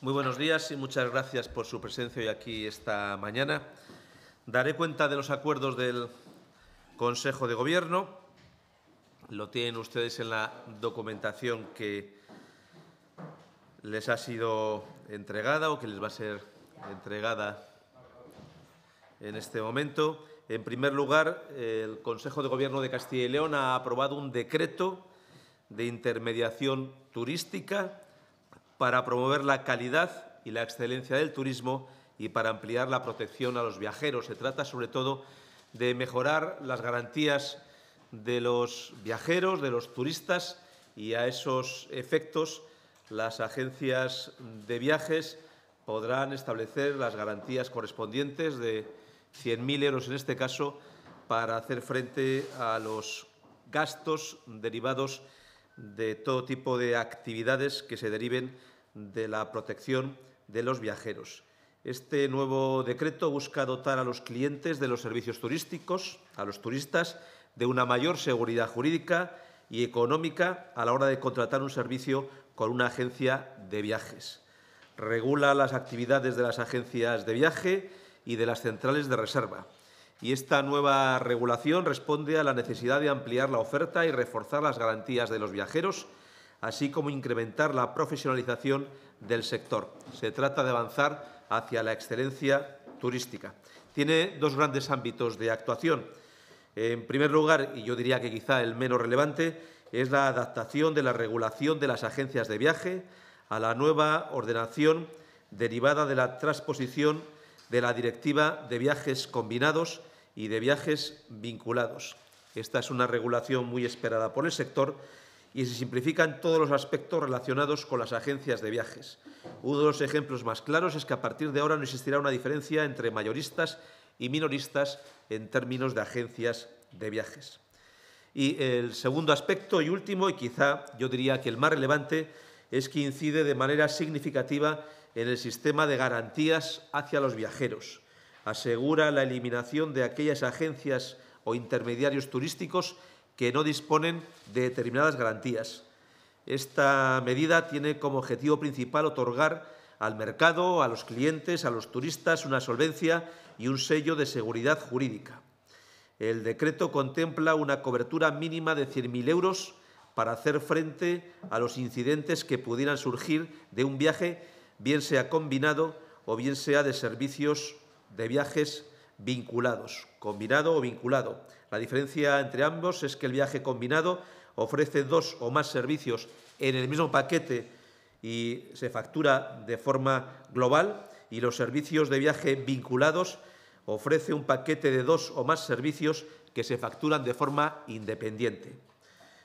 Muy buenos días y muchas gracias por su presencia hoy aquí esta mañana. Daré cuenta de los acuerdos del Consejo de Gobierno. Lo tienen ustedes en la documentación que les ha sido entregada o que les va a ser entregada en este momento. En primer lugar, el Consejo de Gobierno de Castilla y León ha aprobado un decreto de intermediación turística para promover la calidad y la excelencia del turismo y para ampliar la protección a los viajeros. Se trata, sobre todo, de mejorar las garantías de los viajeros, de los turistas, y a esos efectos las agencias de viajes podrán establecer las garantías correspondientes de 100.000 euros en este caso para hacer frente a los gastos derivados de todo tipo de actividades que se deriven de la protección de los viajeros. Este nuevo decreto busca dotar a los clientes de los servicios turísticos, a los turistas, de una mayor seguridad jurídica y económica a la hora de contratar un servicio con una agencia de viajes. Regula las actividades de las agencias de viaje y de las centrales de reserva y esta nueva regulación responde a la necesidad de ampliar la oferta y reforzar las garantías de los viajeros, así como incrementar la profesionalización del sector. Se trata de avanzar hacia la excelencia turística. Tiene dos grandes ámbitos de actuación. En primer lugar, y yo diría que quizá el menos relevante, es la adaptación de la regulación de las agencias de viaje a la nueva ordenación derivada de la transposición de la Directiva de Viajes Combinados y de viajes vinculados. Esta es una regulación muy esperada por el sector y se simplifican todos los aspectos relacionados con las agencias de viajes. Uno de los ejemplos más claros es que a partir de ahora no existirá una diferencia entre mayoristas y minoristas en términos de agencias de viajes. Y el segundo aspecto y último, y quizá yo diría que el más relevante, es que incide de manera significativa en el sistema de garantías hacia los viajeros asegura la eliminación de aquellas agencias o intermediarios turísticos que no disponen de determinadas garantías. Esta medida tiene como objetivo principal otorgar al mercado, a los clientes, a los turistas una solvencia y un sello de seguridad jurídica. El decreto contempla una cobertura mínima de 100.000 euros para hacer frente a los incidentes que pudieran surgir de un viaje, bien sea combinado o bien sea de servicios de viajes vinculados, combinado o vinculado. La diferencia entre ambos es que el viaje combinado ofrece dos o más servicios en el mismo paquete y se factura de forma global y los servicios de viaje vinculados ofrece un paquete de dos o más servicios que se facturan de forma independiente.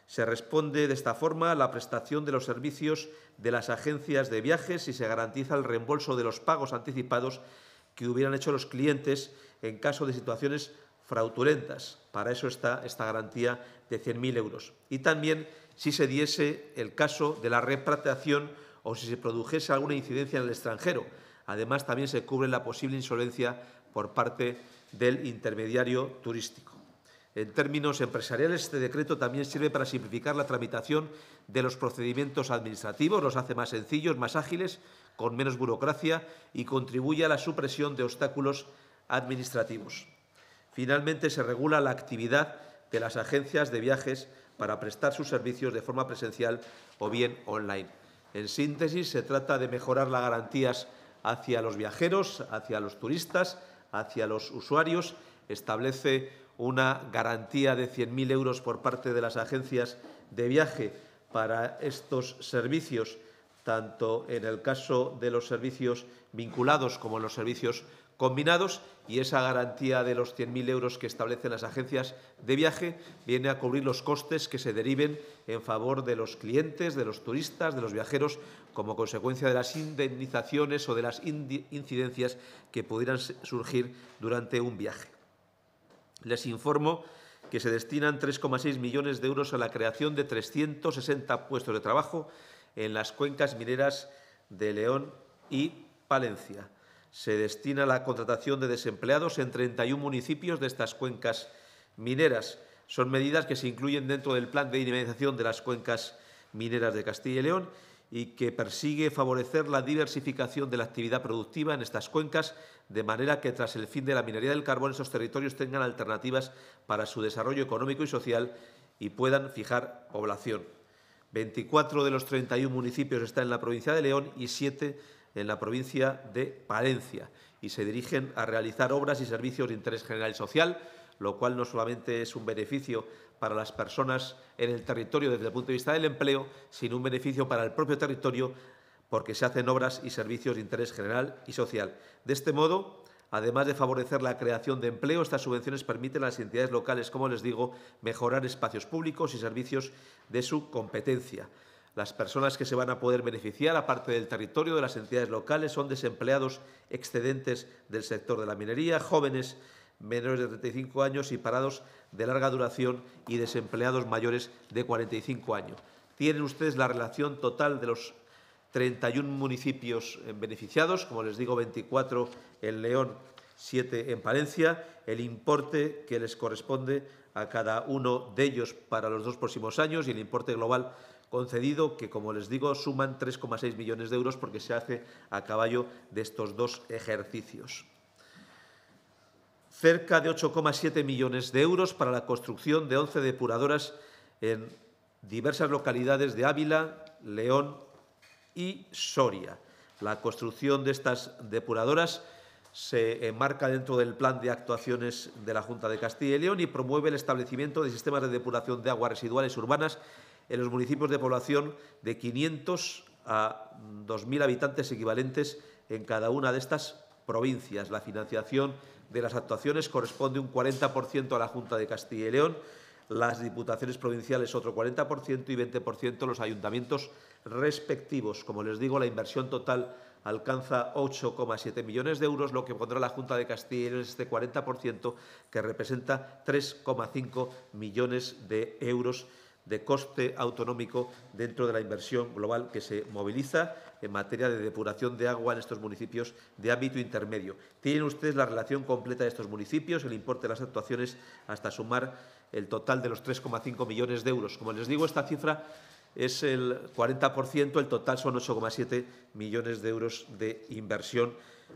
Se responde de esta forma a la prestación de los servicios de las agencias de viajes y se garantiza el reembolso de los pagos anticipados que hubieran hecho los clientes en caso de situaciones fraudulentas. Para eso está esta garantía de 100.000 euros. Y también si se diese el caso de la repatriación o si se produjese alguna incidencia en el extranjero. Además, también se cubre la posible insolvencia por parte del intermediario turístico. En términos empresariales, este decreto también sirve para simplificar la tramitación de los procedimientos administrativos, los hace más sencillos, más ágiles, con menos burocracia y contribuye a la supresión de obstáculos administrativos. Finalmente, se regula la actividad de las agencias de viajes para prestar sus servicios de forma presencial o bien online. En síntesis, se trata de mejorar las garantías hacia los viajeros, hacia los turistas, hacia los usuarios, establece una garantía de 100.000 euros por parte de las agencias de viaje para estos servicios, tanto en el caso de los servicios vinculados como en los servicios combinados y esa garantía de los 100.000 euros que establecen las agencias de viaje viene a cubrir los costes que se deriven en favor de los clientes, de los turistas, de los viajeros, como consecuencia de las indemnizaciones o de las incidencias que pudieran surgir durante un viaje les informo que se destinan 3,6 millones de euros a la creación de 360 puestos de trabajo en las cuencas mineras de León y Palencia. Se destina a la contratación de desempleados en 31 municipios de estas cuencas mineras. Son medidas que se incluyen dentro del plan de dinamización de las cuencas mineras de Castilla y León y que persigue favorecer la diversificación de la actividad productiva en estas cuencas, de manera que tras el fin de la minería del carbón esos territorios tengan alternativas para su desarrollo económico y social y puedan fijar población. 24 de los 31 municipios están en la provincia de León y siete en la provincia de Palencia y se dirigen a realizar obras y servicios de interés general y social, lo cual no solamente es un beneficio para las personas en el territorio desde el punto de vista del empleo, sin un beneficio para el propio territorio, porque se hacen obras y servicios de interés general y social. De este modo, Además de favorecer la creación de empleo, estas subvenciones permiten a las entidades locales, como les digo, mejorar espacios públicos y servicios de su competencia. Las personas que se van a poder beneficiar, parte del territorio de las entidades locales, son desempleados excedentes del sector de la minería, jóvenes menores de 35 años y parados de larga duración y desempleados mayores de 45 años. Tienen ustedes la relación total de los 31 municipios eh, beneficiados, como les digo, 24 en León, 7 en Palencia, el importe que les corresponde a cada uno de ellos para los dos próximos años y el importe global concedido, que como les digo, suman 3,6 millones de euros porque se hace a caballo de estos dos ejercicios cerca de 8,7 millones de euros para la construcción de 11 depuradoras en diversas localidades de Ávila, León y Soria. La construcción de estas depuradoras se enmarca dentro del plan de actuaciones de la Junta de Castilla y León y promueve el establecimiento de sistemas de depuración de aguas residuales urbanas en los municipios de población de 500 a 2.000 habitantes equivalentes en cada una de estas provincias. La financiación de las actuaciones corresponde un 40% a la Junta de Castilla y León, las diputaciones provinciales otro 40% y 20% los ayuntamientos respectivos. Como les digo, la inversión total alcanza 8,7 millones de euros, lo que pondrá la Junta de Castilla y León este 40%, que representa 3,5 millones de euros de coste autonómico dentro de la inversión global que se moviliza en materia de depuración de agua en estos municipios de ámbito intermedio. Tienen ustedes la relación completa de estos municipios, el importe de las actuaciones hasta sumar el total de los 3,5 millones de euros. Como les digo, esta cifra es el 40%, el total son 8,7 millones de euros de inversión.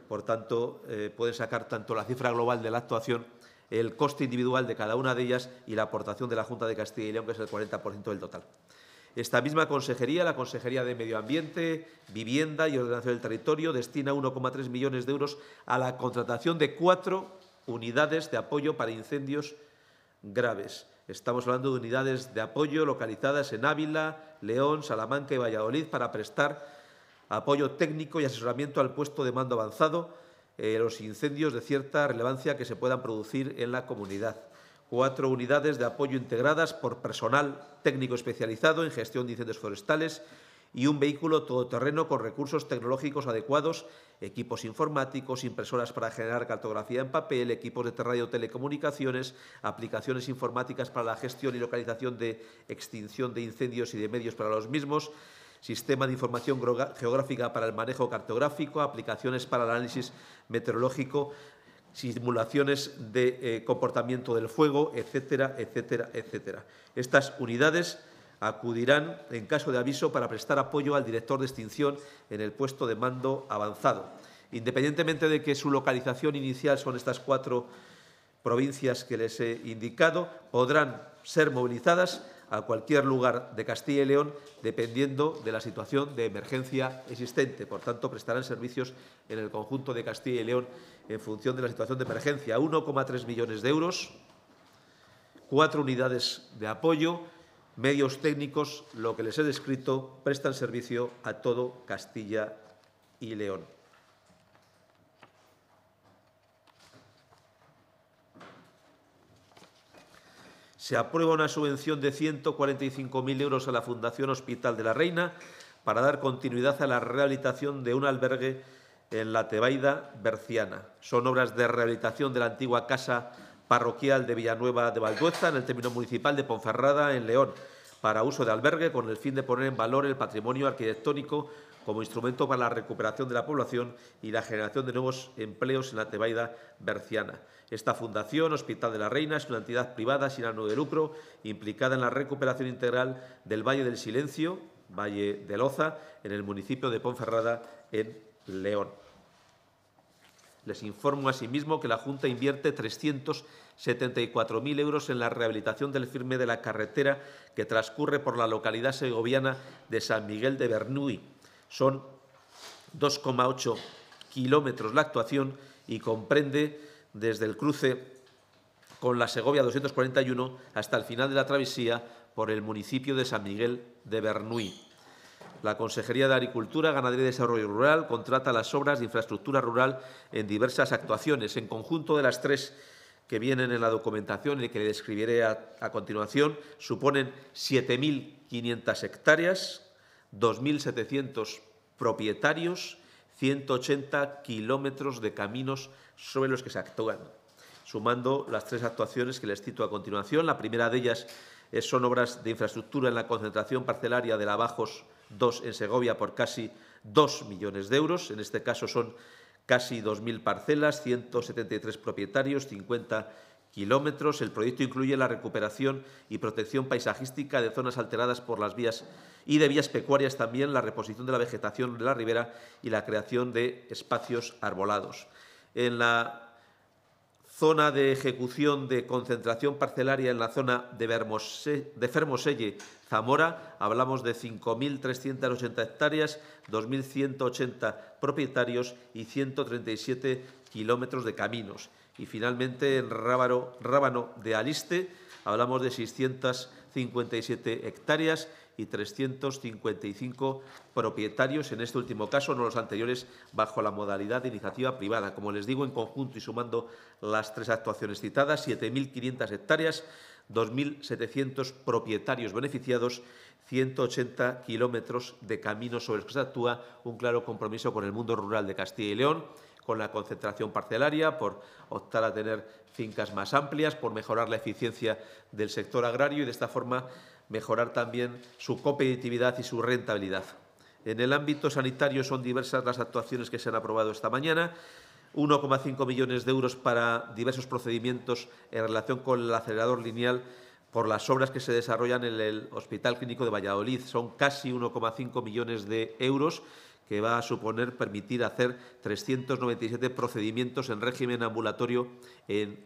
Por tanto, eh, pueden sacar tanto la cifra global de la actuación el coste individual de cada una de ellas y la aportación de la Junta de Castilla y León, que es el 40% del total. Esta misma consejería, la Consejería de Medio Ambiente, Vivienda y Ordenación del Territorio, destina 1,3 millones de euros a la contratación de cuatro unidades de apoyo para incendios graves. Estamos hablando de unidades de apoyo localizadas en Ávila, León, Salamanca y Valladolid para prestar apoyo técnico y asesoramiento al puesto de mando avanzado en eh, los incendios de cierta relevancia que se puedan producir en la comunidad cuatro unidades de apoyo integradas por personal técnico especializado en gestión de incendios forestales y un vehículo todoterreno con recursos tecnológicos adecuados, equipos informáticos, impresoras para generar cartografía en papel, equipos de radio telecomunicaciones, aplicaciones informáticas para la gestión y localización de extinción de incendios y de medios para los mismos, sistema de información geográfica para el manejo cartográfico, aplicaciones para el análisis meteorológico, simulaciones de eh, comportamiento del fuego, etcétera, etcétera, etcétera. Estas unidades acudirán en caso de aviso para prestar apoyo al director de extinción en el puesto de mando avanzado. Independientemente de que su localización inicial son estas cuatro provincias que les he indicado, podrán ser movilizadas a cualquier lugar de Castilla y León dependiendo de la situación de emergencia existente. Por tanto, prestarán servicios en el conjunto de Castilla y León en función de la situación de emergencia, 1,3 millones de euros, cuatro unidades de apoyo, medios técnicos, lo que les he descrito, prestan servicio a todo Castilla y León. Se aprueba una subvención de 145.000 euros a la Fundación Hospital de la Reina para dar continuidad a la rehabilitación de un albergue en la Tebaida Berciana. Son obras de rehabilitación de la antigua casa parroquial de Villanueva de Valdueza, en el término municipal de Ponferrada, en León, para uso de albergue con el fin de poner en valor el patrimonio arquitectónico como instrumento para la recuperación de la población y la generación de nuevos empleos en la Tebaida berciana. Esta fundación, Hospital de la Reina, es una entidad privada sin ánimo de lucro implicada en la recuperación integral del Valle del Silencio, Valle de Loza, en el municipio de Ponferrada, en León. Les informo asimismo que la Junta invierte 374.000 euros en la rehabilitación del firme de la carretera que transcurre por la localidad segoviana de San Miguel de Bernuy. Son 2,8 kilómetros la actuación y comprende desde el cruce con la Segovia 241 hasta el final de la travesía por el municipio de San Miguel de Bernuy la Consejería de Agricultura, Ganadería y Desarrollo Rural contrata las obras de infraestructura rural en diversas actuaciones. En conjunto de las tres que vienen en la documentación y que le describiré a, continuación, suponen 7.500 hectáreas, 2.700 propietarios, 180 kilómetros de caminos sobre los que se actúan. Sumando las tres actuaciones que les cito a continuación, la primera de ellas son obras de infraestructura en la concentración parcelaria de la Bajos dos en Segovia por casi 2 millones de euros. En este caso son casi 2.000 parcelas, 173 propietarios, 50 kilómetros. El proyecto incluye la recuperación y protección paisajística de zonas alteradas por las vías y de vías pecuarias también, la reposición de la vegetación de la ribera y la creación de espacios arbolados. En la zona de ejecución de concentración parcelaria en la zona de, Fermoselle, Zamora hablamos de 5.380 hectáreas, 2.180 propietarios y 137 kilómetros de caminos. Y finalmente en Rábano, Rábano de Aliste hablamos de 657 hectáreas y 355 propietarios, en este último caso, no los anteriores, bajo la modalidad de iniciativa privada. Como les digo, en conjunto y sumando las tres actuaciones citadas, 7.500 hectáreas, 2.700 propietarios beneficiados, 180 kilómetros de caminos sobre los que se actúa, un claro compromiso con el mundo rural de Castilla y León, con la concentración parcelaria, por optar a tener fincas más amplias, por mejorar la eficiencia del sector agrario y, de esta forma, mejorar también su competitividad y su rentabilidad. En el ámbito sanitario son diversas las actuaciones que se han aprobado esta mañana. 1,5 millones de euros para diversos procedimientos en relación con el acelerador lineal por las obras que se desarrollan en el Hospital Clínico de Valladolid. Son casi 1,5 millones de euros que va a suponer permitir hacer 397 procedimientos en régimen ambulatorio eh,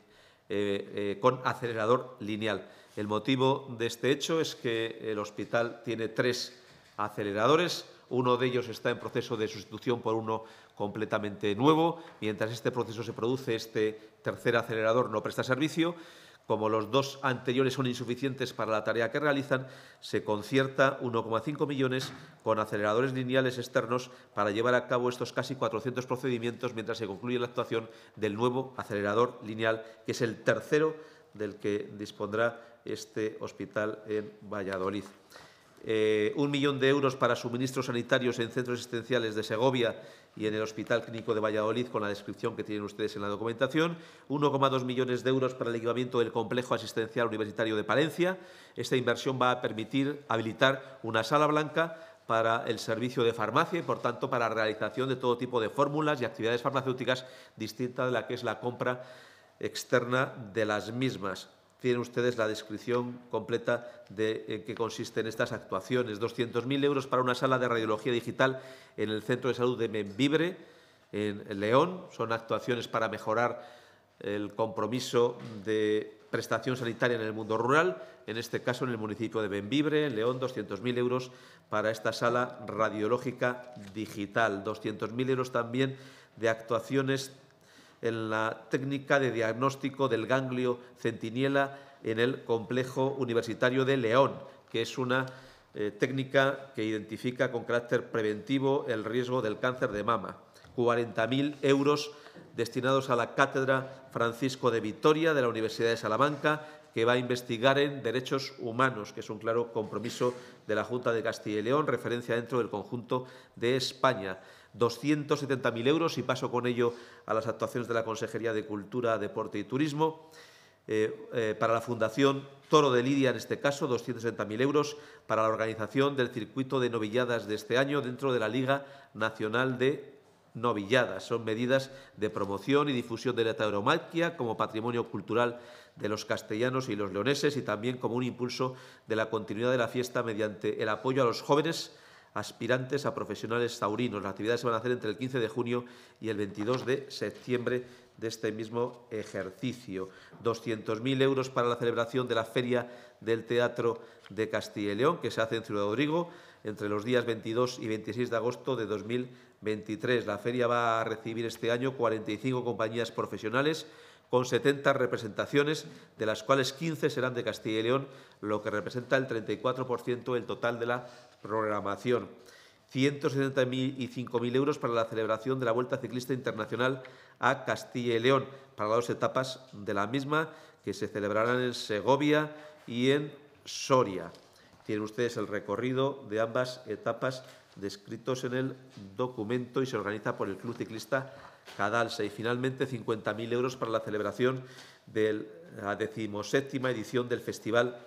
eh, con acelerador lineal. El motivo de este hecho es que el hospital tiene tres aceleradores, uno de ellos está en proceso de sustitución por uno completamente nuevo. Mientras este proceso se produce, este tercer acelerador no presta servicio. Como los dos anteriores son insuficientes para la tarea que realizan, se concierta 1,5 millones con aceleradores lineales externos para llevar a cabo estos casi 400 procedimientos mientras se concluye la actuación del nuevo acelerador lineal, que es el tercero del que dispondrá este hospital en Valladolid. Eh, un millón de euros para suministros sanitarios en centros asistenciales de Segovia y en el Hospital Clínico de Valladolid, con la descripción que tienen ustedes en la documentación, 1,2 millones de euros para el equipamiento del Complejo Asistencial Universitario de Palencia. Esta inversión va a permitir habilitar una sala blanca para el servicio de farmacia y, por tanto, para la realización de todo tipo de fórmulas y actividades farmacéuticas distintas de la que es la compra externa de las mismas tienen ustedes la descripción completa de eh, qué consisten estas actuaciones. 200.000 euros para una sala de radiología digital en el Centro de Salud de Membibre, en León. Son actuaciones para mejorar el compromiso de prestación sanitaria en el mundo rural, en este caso en el municipio de Benvibre, en León, 200.000 euros para esta sala radiológica digital. 200.000 euros también de actuaciones en la técnica de diagnóstico del ganglio centiniela en el complejo universitario de León, que es una eh, técnica que identifica con carácter preventivo el riesgo del cáncer de mama. 40.000 euros destinados a la Cátedra Francisco de Vitoria de la Universidad de Salamanca, que va a investigar en derechos humanos, que es un claro compromiso de la Junta de Castilla y León, referencia dentro del conjunto de España. 270.000 euros y paso con ello a las actuaciones de la Consejería de Cultura, Deporte y Turismo. Eh, eh, para la Fundación Toro de Lidia, en este caso, 260.000 euros para la organización del circuito de novilladas de este año dentro de la Liga Nacional de Novilladas. Son medidas de promoción y difusión de la tauromaquia como patrimonio cultural de los castellanos y los leoneses y también como un impulso de la continuidad de la fiesta mediante el apoyo a los jóvenes aspirantes a profesionales taurinos. Las actividades se van a hacer entre el 15 de junio y el 22 de septiembre de este mismo ejercicio. 200.000 euros para la celebración de la Feria del Teatro de Castilla y León, que se hace en Ciudad Rodrigo entre los días 22 y 26 de agosto de 2023. La feria va a recibir este año 45 compañías profesionales con 70 representaciones, de las cuales 15 serán de Castilla y León, lo que representa el 34% del total de la programación. 175.000 euros para la celebración de la Vuelta Ciclista Internacional a Castilla y León, para las dos etapas de la misma que se celebrarán en Segovia y en Soria. Tienen ustedes el recorrido de ambas etapas descritos en el documento y se organiza por el Club Ciclista Cadalsa. Y finalmente 50.000 euros para la celebración de la decimoséptima edición del Festival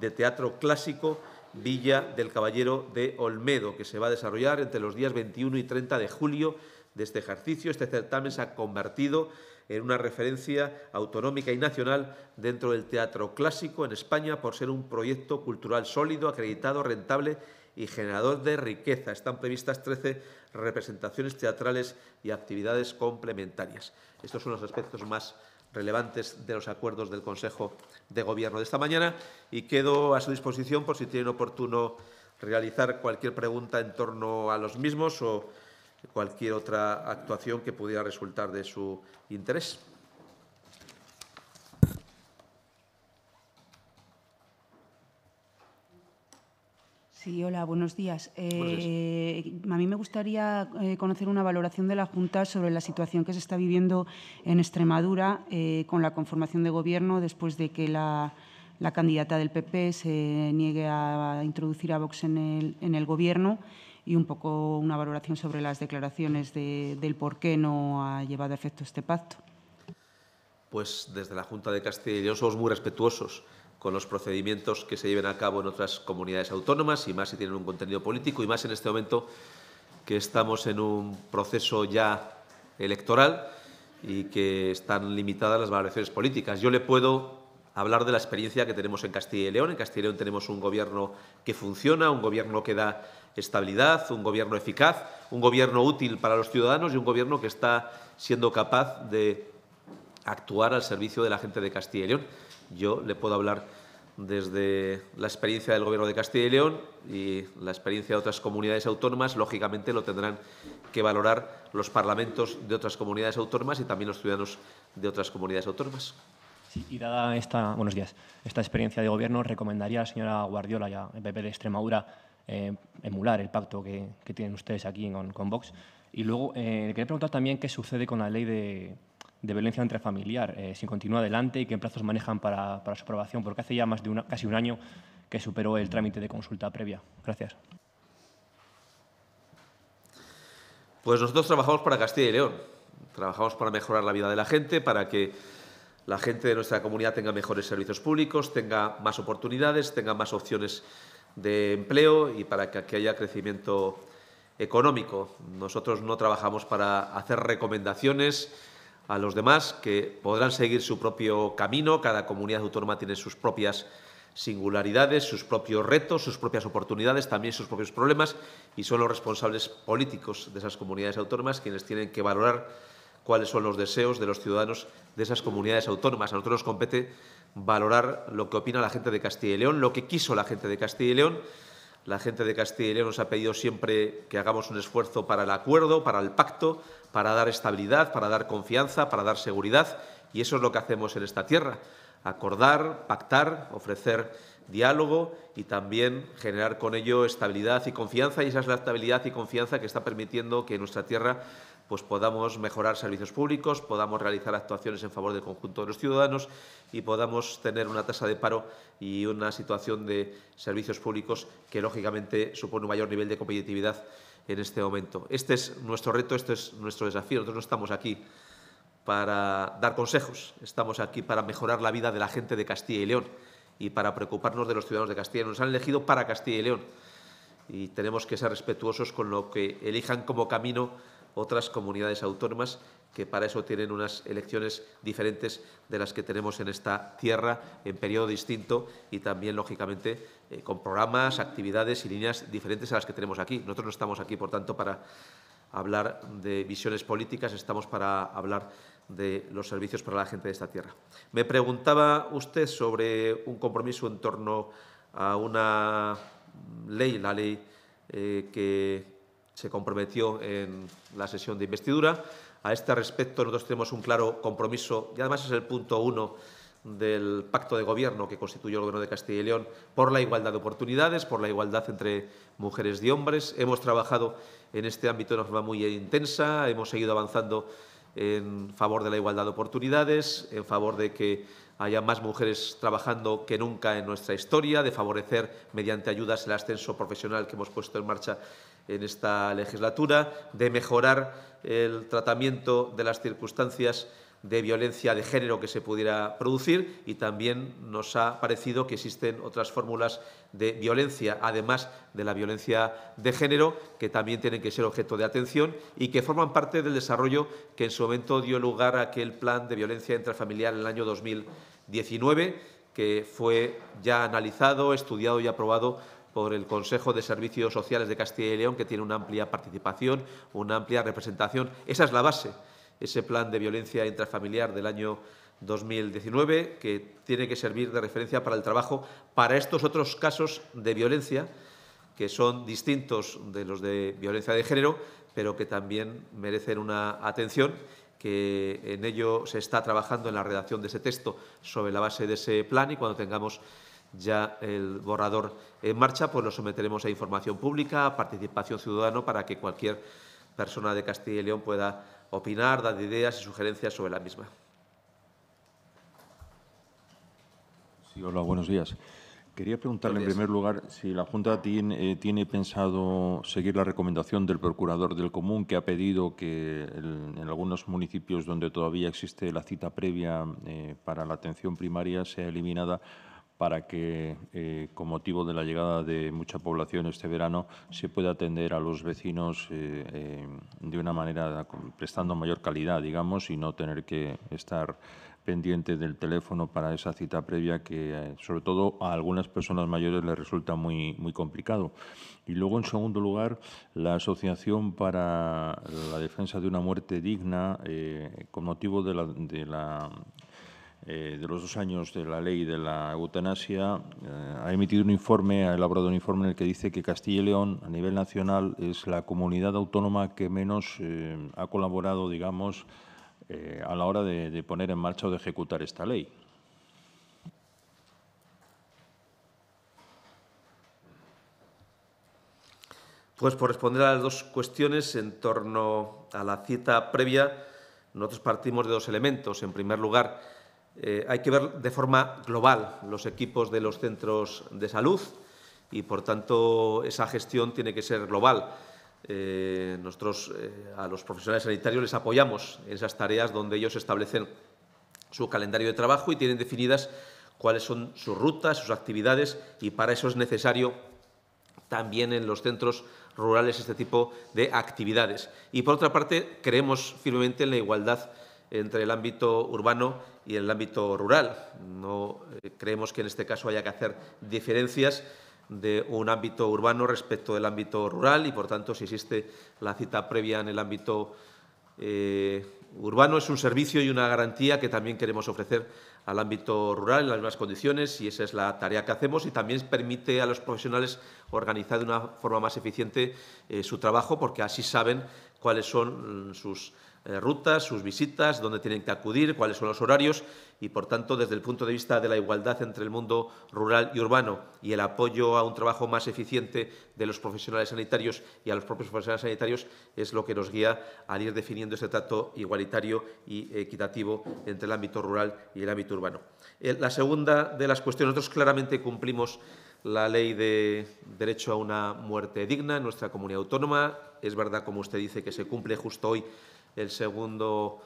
de Teatro Clásico Villa del Caballero de Olmedo, que se va a desarrollar entre los días 21 y 30 de julio de este ejercicio. Este certamen se ha convertido en una referencia autonómica y nacional dentro del teatro clásico en España por ser un proyecto cultural sólido, acreditado, rentable y generador de riqueza. Están previstas 13 representaciones teatrales y actividades complementarias. Estos son los aspectos más relevantes de los acuerdos del Consejo de Gobierno de esta mañana y quedo a su disposición por si tienen oportuno realizar cualquier pregunta en torno a los mismos o cualquier otra actuación que pudiera resultar de su interés. Sí, hola, buenos días. Eh, a mí me gustaría eh, conocer una valoración de la Junta sobre la situación que se está viviendo en Extremadura eh, con la conformación de gobierno después de que la, candidata del PP se niegue a introducir a Vox en el, gobierno y un poco una valoración sobre las declaraciones del por qué no ha llevado a efecto este pacto. Pues desde la Junta de Castilla y León somos muy respetuosos con los procedimientos que se lleven a cabo en otras comunidades autónomas y más si tienen un contenido político y más en este momento que estamos en un proceso ya electoral y que están limitadas las valoraciones políticas. Yo le puedo hablar de la experiencia que tenemos en Castilla y León. En Castilla y León tenemos un gobierno que funciona, un gobierno que da estabilidad, un gobierno eficaz, un gobierno útil para los ciudadanos y un gobierno que está siendo capaz de actuar al servicio de la gente de Castilla y León. Yo le puedo hablar desde la experiencia del Gobierno de Castilla y León y la experiencia de otras comunidades autónomas, lógicamente lo tendrán que valorar los parlamentos de otras comunidades autónomas y también los ciudadanos de otras comunidades autónomas. Sí, y dada esta, buenos días, esta experiencia de Gobierno, ¿recomendaría a la señora Guardiola y al PP de Extremadura eh, emular el pacto que, tienen ustedes aquí con, Vox? Y luego, eh, quería preguntar también qué sucede con la ley de, de violencia intrafamiliar, eh, si continúa adelante y qué plazos manejan para, su aprobación, porque hace ya más de casi un año que superó el trámite de consulta previa. Gracias. Pues nosotros trabajamos para Castilla y León. Trabajamos para mejorar la vida de la gente, para que la gente de nuestra comunidad tenga mejores servicios públicos, tenga más oportunidades, tenga más opciones de empleo y para que haya crecimiento económico. Nosotros no trabajamos para hacer recomendaciones a los demás que podrán seguir su propio camino, cada comunidad autónoma tiene sus propias singularidades, sus propios retos, sus propias oportunidades, también sus propios problemas y son los responsables políticos de esas comunidades autónomas quienes tienen que valorar cuáles son los deseos de los ciudadanos de esas comunidades autónomas. A nosotros nos compete valorar lo que opina la gente de Castilla y León, lo que quiso la gente de Castilla y León la gente de Castilla y León nos ha pedido siempre que hagamos un esfuerzo para el acuerdo, para el pacto, para dar estabilidad, para dar confianza, para dar seguridad, y eso es lo que hacemos en esta tierra. Acordar, pactar, ofrecer diálogo y también generar con ello estabilidad y confianza, y esa es la estabilidad y confianza que está permitiendo que nuestra tierra pues podamos mejorar servicios públicos, podamos realizar actuaciones en favor del conjunto de los ciudadanos y podamos tener una tasa de paro y una situación de servicios públicos que, lógicamente, supone un mayor nivel de competitividad en este momento. Este es nuestro reto, este es nuestro desafío. Nosotros no estamos aquí para dar consejos, estamos aquí para mejorar la vida de la gente de Castilla y León y para preocuparnos de los ciudadanos de Castilla. Nos han elegido para Castilla y León y tenemos que ser respetuosos con lo que elijan como camino otras comunidades autónomas que para eso tienen unas elecciones diferentes de las que tenemos en esta tierra, en periodo distinto y también, lógicamente, eh, con programas, actividades y líneas diferentes a las que tenemos aquí. Nosotros no estamos aquí, por tanto, para hablar de visiones políticas, estamos para hablar de los servicios para la gente de esta tierra. Me preguntaba usted sobre un compromiso en torno a una ley, la ley eh, que se comprometió en la sesión de investidura. A este respecto, nosotros tenemos un claro compromiso, y además es el punto uno del pacto de gobierno que constituyó el Gobierno de Castilla y León por la igualdad de oportunidades, por la igualdad entre mujeres y hombres. Hemos trabajado en este ámbito de una forma muy intensa, hemos seguido avanzando en favor de la igualdad de oportunidades, en favor de que haya más mujeres trabajando que nunca en nuestra historia, de favorecer mediante ayudas el ascenso profesional que hemos puesto en marcha en esta legislatura, de mejorar el tratamiento de las circunstancias de violencia de género que se pudiera producir y también nos ha parecido que existen otras fórmulas de violencia, además de la violencia de género, que también tienen que ser objeto de atención y que forman parte del desarrollo que en su momento dio lugar a aquel plan de violencia intrafamiliar en el año 2019, que fue ya analizado, estudiado y aprobado por el Consejo de Servicios Sociales de Castilla y León, que tiene una amplia participación, una amplia representación. Esa es la base ese plan de violencia intrafamiliar del año 2019, que tiene que servir de referencia para el trabajo, para estos otros casos de violencia, que son distintos de los de violencia de género, pero que también merecen una atención, que en ello se está trabajando en la redacción de ese texto sobre la base de ese plan y cuando tengamos ya el borrador en marcha, pues lo someteremos a información pública, a participación ciudadana, para que cualquier persona de Castilla y León pueda opinar, dar ideas y sugerencias sobre la misma. Sí, hola, buenos días. Quería preguntarle en primer lugar si la Junta tiene, eh, tiene, pensado seguir la recomendación del Procurador del Común que ha pedido que en algunos municipios donde todavía existe la cita previa eh, para la atención primaria sea eliminada para que, eh, con motivo de la llegada de mucha población este verano, se pueda atender a los vecinos eh, eh, de una manera prestando mayor calidad, digamos, y no tener que estar pendiente del teléfono para esa cita previa que, sobre todo, a algunas personas mayores les resulta muy, muy complicado. Y luego, en segundo lugar, la Asociación para la Defensa de una Muerte Digna, con motivo de la eh, de los dos años de la ley de la eutanasia, eh, ha emitido un informe, ha elaborado un informe en el que dice que Castilla y León, a nivel nacional, es la comunidad autónoma que menos eh, ha colaborado, digamos, a la hora de poner en marcha o de ejecutar esta ley. Pues por responder a las dos cuestiones en torno a la cita previa, nosotros partimos de dos elementos. En primer lugar, eh, hay que ver de forma global los equipos de los centros de salud y, por tanto, esa gestión tiene que ser global. Eh, nosotros eh, a los profesionales sanitarios les apoyamos en esas tareas donde ellos establecen su calendario de trabajo y tienen definidas cuáles son sus rutas, sus actividades y para eso es necesario también en los centros rurales este tipo de actividades. Y por otra parte, creemos firmemente en la igualdad entre el ámbito urbano y en el ámbito rural. No eh, creemos que en este caso haya que hacer diferencias de un ámbito urbano respecto del ámbito rural y, por tanto, si existe la cita previa en el ámbito eh, urbano, es un servicio y una garantía que también queremos ofrecer al ámbito rural en las mismas condiciones y esa es la tarea que hacemos y también permite a los profesionales organizar de una forma más eficiente eh, su trabajo porque así saben cuáles son mm, sus eh, rutas, sus visitas, dónde tienen que acudir, cuáles son los horarios y, por tanto, desde el punto de vista de la igualdad entre el mundo rural y urbano y el apoyo a un trabajo más eficiente de los profesionales sanitarios y a los propios profesionales sanitarios es lo que nos guía al ir definiendo ...ese trato igualitario y equitativo entre el ámbito rural y el ámbito urbano. Eh, la segunda de las cuestiones, nosotros claramente cumplimos la ley de derecho a una muerte digna en nuestra comunidad autónoma. Es verdad, como usted dice, que se cumple justo hoy el segundo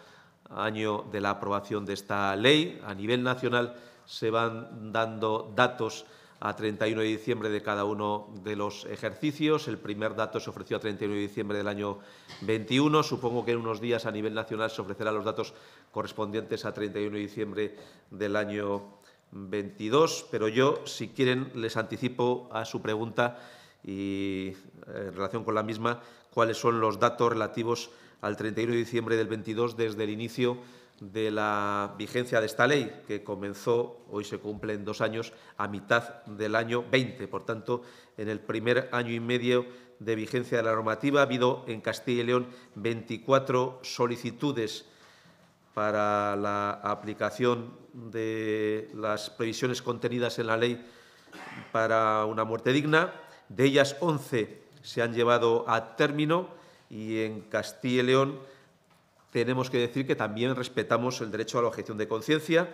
año de la aprobación de esta ley. A nivel nacional se van dando datos a 31 de diciembre de cada uno de los ejercicios. El primer dato se ofreció a 31 de diciembre del año 21. Supongo que en unos días a nivel nacional se ofrecerán los datos correspondientes a 31 de diciembre del año 22. Pero yo, si quieren, les anticipo a su pregunta y eh, en relación con la misma, cuáles son los datos relativos al 31 de diciembre del 22 desde el inicio de la vigencia de esta ley, que comenzó, hoy se cumple en dos años, a mitad del año 20. Por tanto, en el primer año y medio de vigencia de la normativa ha habido en Castilla y León 24 solicitudes para la aplicación de las previsiones contenidas en la ley para una muerte digna. De ellas, 11 se han llevado a término y en Castilla y León tenemos que decir que también respetamos el derecho a la objeción de conciencia.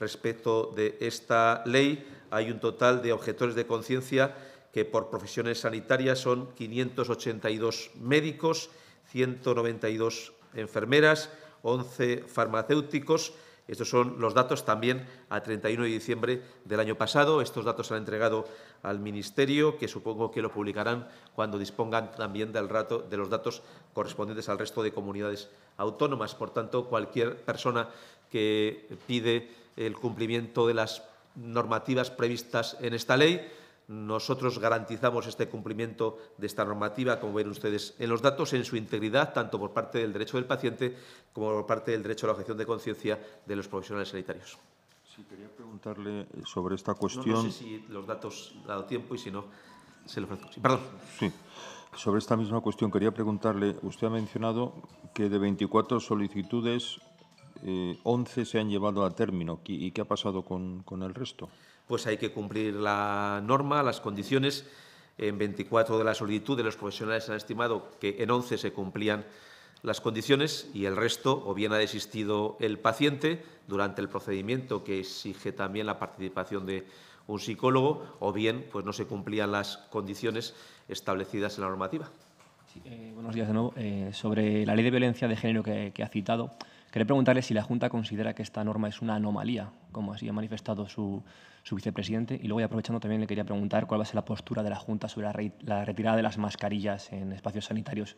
Respecto de esta ley, hay un total de objetores de conciencia que por profesiones sanitarias son 582 médicos, 192 enfermeras, 11 farmacéuticos. Estos son los datos también a 31 de diciembre del año pasado. Estos datos se han entregado al Ministerio, que supongo que lo publicarán cuando dispongan también del rato, de los datos correspondientes al resto de comunidades autónomas. Por tanto, cualquier persona que pide el cumplimiento de las normativas previstas en esta ley, nosotros garantizamos este cumplimiento de esta normativa, como ven ustedes en los datos, en su integridad, tanto por parte del derecho del paciente como por parte del derecho a la objeción de conciencia de los profesionales sanitarios. Sí, quería preguntarle eh, sobre esta cuestión. No, sé si los datos dado tiempo y si no, se lo ofrezco. Perdón. Sí. Sobre esta misma cuestión quería preguntarle, usted ha mencionado que de 24 solicitudes, 11 eh, se han llevado a término. ¿Y qué ha pasado con, con el resto? Pues hay que cumplir la norma, las condiciones. En 24 de las solicitudes los profesionales han estimado que en 11 se cumplían las condiciones y el resto o bien ha desistido el paciente durante el procedimiento que exige también la participación de un psicólogo o bien pues no se cumplían las condiciones establecidas en la normativa. Eh, buenos días de nuevo. Eh, sobre la ley de violencia de género que, ha citado, quería preguntarle si la Junta considera que esta norma es una anomalía, como así ha manifestado su, vicepresidente. Y luego, aprovechando, también le quería preguntar cuál va a ser la postura de la Junta sobre la, la retirada de las mascarillas en espacios sanitarios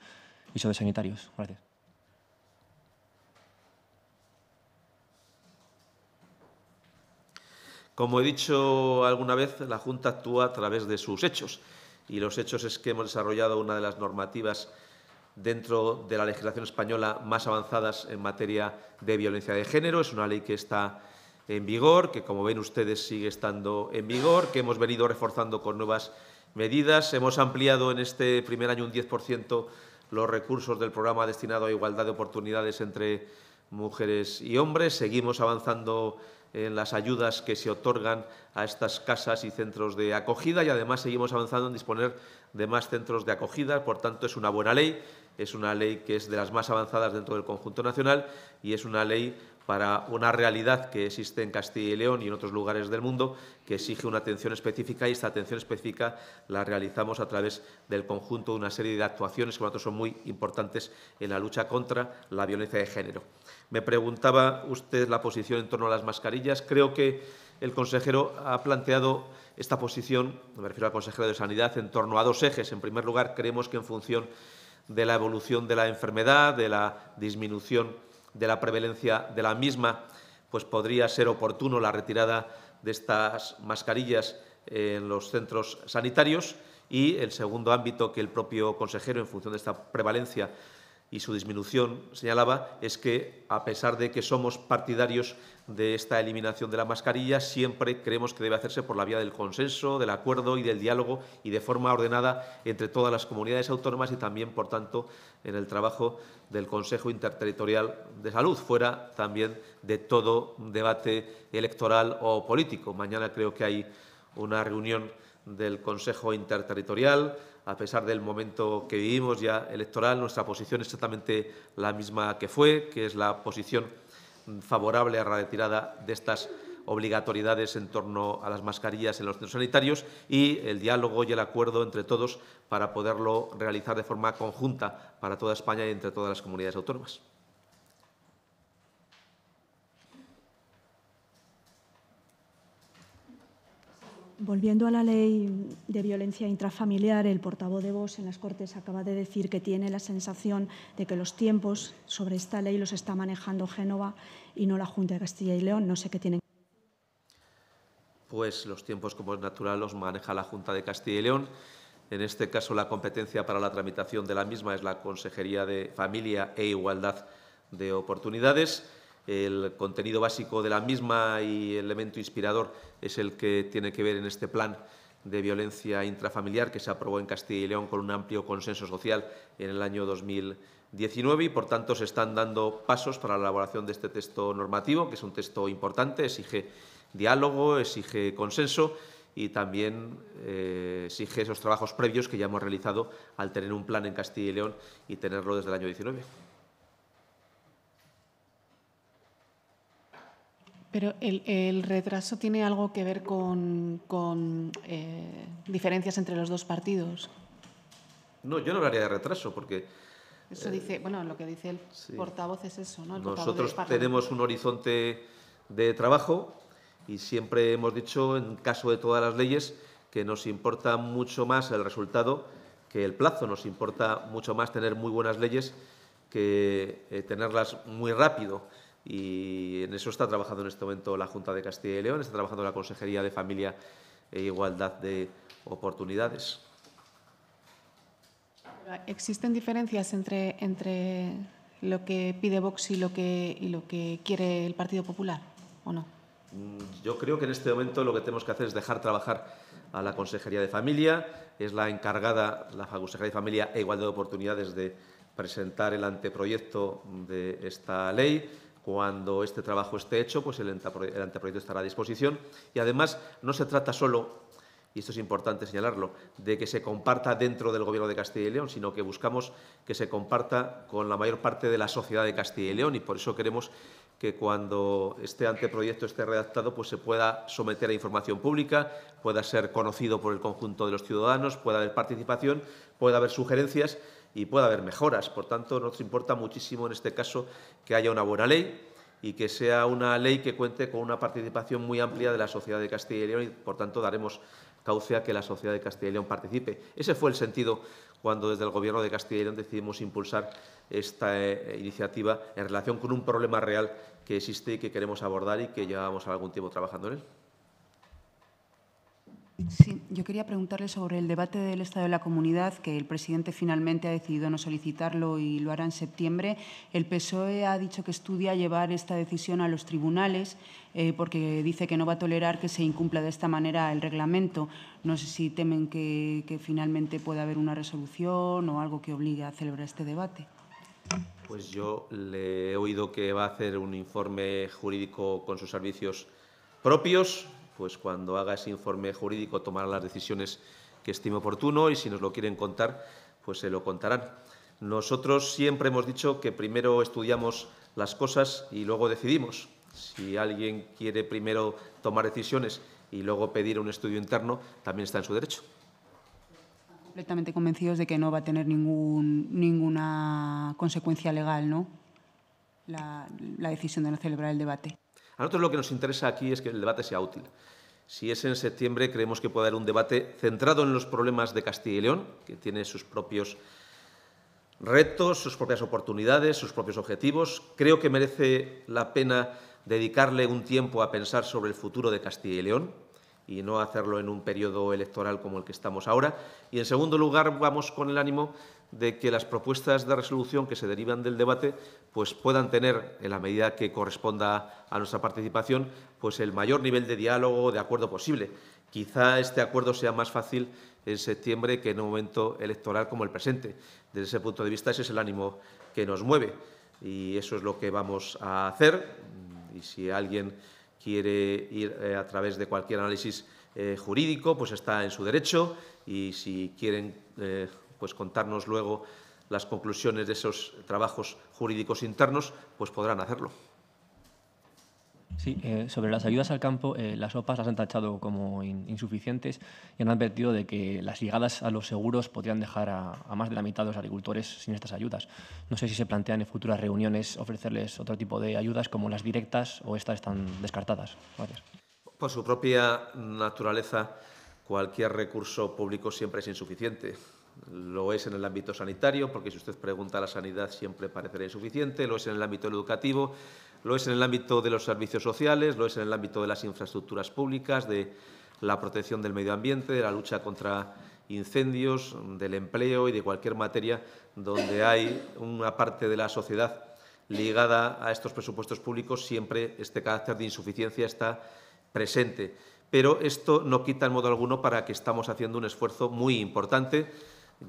y sobre sanitarios. Gracias. Como he dicho alguna vez, la Junta actúa a través de sus hechos y los hechos es que hemos desarrollado una de las normativas dentro de la legislación española más avanzadas en materia de violencia de género. Es una ley que está en vigor, que como ven ustedes sigue estando en vigor, que hemos venido reforzando con nuevas medidas. Hemos ampliado en este primer año un 10% los recursos del programa destinado a igualdad de oportunidades entre mujeres y hombres. Seguimos avanzando en las ayudas que se otorgan a estas casas y centros de acogida y además seguimos avanzando en disponer de más centros de acogida. Por tanto, es una buena ley, es una ley que es de las más avanzadas dentro del conjunto nacional y es una ley para una realidad que existe en Castilla y León y en otros lugares del mundo que exige una atención específica y esta atención específica la realizamos a través del conjunto de una serie de actuaciones que nosotros son muy importantes en la lucha contra la violencia de género. Me preguntaba usted la posición en torno a las mascarillas. Creo que el consejero ha planteado esta posición, me refiero al consejero de Sanidad, en torno a dos ejes. En primer lugar, creemos que en función de la evolución de la enfermedad, de la disminución de la prevalencia de la misma, pues podría ser oportuno la retirada de estas mascarillas en los centros sanitarios y el segundo ámbito que el propio consejero, en función de esta prevalencia y su disminución, señalaba, es que a pesar de que somos partidarios de esta eliminación de la mascarilla, siempre creemos que debe hacerse por la vía del consenso, del acuerdo y del diálogo y de forma ordenada entre todas las comunidades autónomas y también, por tanto, en el trabajo del Consejo Interterritorial de Salud, fuera también de todo debate electoral o político. Mañana creo que hay una reunión del Consejo Interterritorial a pesar del momento que vivimos ya electoral, nuestra posición es exactamente la misma que fue, que es la posición favorable a la retirada de estas obligatoriedades en torno a las mascarillas en los centros sanitarios y el diálogo y el acuerdo entre todos para poderlo realizar de forma conjunta para toda España y entre todas las comunidades autónomas. Volviendo a la ley de violencia intrafamiliar, el portavoz de Vox en las Cortes acaba de decir que tiene la sensación de que los tiempos sobre esta ley los está manejando Génova y no la Junta de Castilla y León. No sé qué tienen. Pues los tiempos, como es natural, los maneja la Junta de Castilla y León. En este caso, la competencia para la tramitación de la misma es la Consejería de Familia e Igualdad de Oportunidades. El contenido básico de la misma y el elemento inspirador es el que tiene que ver en este plan de violencia intrafamiliar que se aprobó en Castilla y León con un amplio consenso social en el año 2019 y, por tanto, se están dando pasos para la elaboración de este texto normativo, que es un texto importante, exige diálogo, exige consenso y también eh, exige esos trabajos previos que ya hemos realizado al tener un plan en Castilla y León y tenerlo desde el año 19. Pero el, retraso tiene algo que ver con, eh, diferencias entre los dos partidos. No, yo no hablaría de retraso porque... Eso eh, dice, bueno, lo que dice el portavoz es eso, ¿no? Nosotros tenemos un horizonte de trabajo y siempre hemos dicho, en caso de todas las leyes, que nos importa mucho más el resultado que el plazo, nos importa mucho más tener muy buenas leyes que eh, tenerlas muy rápido y en eso está trabajando en este momento la Junta de Castilla y León, está trabajando la Consejería de Familia e Igualdad de Oportunidades. ¿Existen diferencias entre, lo que pide Vox y lo que, y lo que quiere el Partido Popular o no? Mm, yo creo que en este momento lo que tenemos que hacer es dejar trabajar a la Consejería de Familia, es la encargada, la Consejería de Familia e Igualdad de Oportunidades, de presentar el anteproyecto de esta ley cuando este trabajo esté hecho, pues el anteproyecto estará a disposición. Y además no se trata solo y esto es importante señalarlo, de que se comparta dentro del Gobierno de Castilla y León, sino que buscamos que se comparta con la mayor parte de la sociedad de Castilla y León y por eso queremos que cuando este anteproyecto esté redactado pues se pueda someter a información pública, pueda ser conocido por el conjunto de los ciudadanos, pueda haber participación, pueda haber sugerencias y pueda haber mejoras. Por tanto, nos importa muchísimo en este caso que haya una buena ley y que sea una ley que cuente con una participación muy amplia de la sociedad de Castilla y León y, por tanto, daremos cauce a que la sociedad de Castilla y León participe. Ese fue el sentido cuando desde el Gobierno de Castilla y León decidimos impulsar esta eh, iniciativa en relación con un problema real que existe y que queremos abordar y que llevamos algún tiempo trabajando en él. Sí, yo quería preguntarle sobre el debate del Estado de la Comunidad, que el presidente finalmente ha decidido no solicitarlo y lo hará en septiembre. El PSOE ha dicho que estudia llevar esta decisión a los tribunales eh, porque dice que no va a tolerar que se incumpla de esta manera el reglamento. No sé si temen que finalmente pueda haber una resolución o algo que obligue a celebrar este debate. Pues yo le he oído que va a hacer un informe jurídico con sus servicios propios. Pues cuando haga ese informe jurídico tomará las decisiones que estime oportuno y si nos lo quieren contar, pues se lo contarán. Nosotros siempre hemos dicho que primero estudiamos las cosas y luego decidimos. Si alguien quiere primero tomar decisiones y luego pedir un estudio interno, también está en su derecho completamente convencidos de que no va a tener ninguna consecuencia legal ¿no? la, la decisión de no celebrar el debate. A nosotros lo que nos interesa aquí es que el debate sea útil. Si es en septiembre, creemos que puede haber un debate centrado en los problemas de Castilla y León, que tiene sus propios retos, sus propias oportunidades, sus propios objetivos. Creo que merece la pena dedicarle un tiempo a pensar sobre el futuro de Castilla y León y no hacerlo en un periodo electoral como el que estamos ahora. Y en segundo lugar, vamos con el ánimo de que las propuestas de resolución que se derivan del debate pues puedan tener, en la medida que corresponda a nuestra participación, pues el mayor nivel de diálogo, de acuerdo posible. Quizá este acuerdo sea más fácil en septiembre que en un momento electoral como el presente. Desde ese punto de vista, ese es el ánimo que nos mueve y eso es lo que vamos a hacer. Y si alguien quiere ir eh, a través de cualquier análisis eh, jurídico, pues está en su derecho y si quieren eh, pues contarnos luego las conclusiones de esos trabajos jurídicos internos, pues podrán hacerlo. Sí, eh, sobre las ayudas al campo, eh, las OPAs las han tachado como insuficientes y han advertido de que las llegadas a los seguros podrían dejar a, más de la mitad de los agricultores sin estas ayudas. No sé si se plantean en futuras reuniones ofrecerles otro tipo de ayudas como las directas o estas están descartadas. Por su propia naturaleza, cualquier recurso público siempre es insuficiente. Lo es en el ámbito sanitario, porque si usted pregunta a la sanidad siempre parecerá insuficiente, lo es en el ámbito educativo lo es en el ámbito de los servicios sociales, lo es en el ámbito de las infraestructuras públicas, de la protección del medio ambiente, de la lucha contra incendios, del empleo y de cualquier materia donde hay una parte de la sociedad ligada a estos presupuestos públicos, siempre este carácter de insuficiencia está presente. Pero esto no quita en modo alguno para que estamos haciendo un esfuerzo muy importante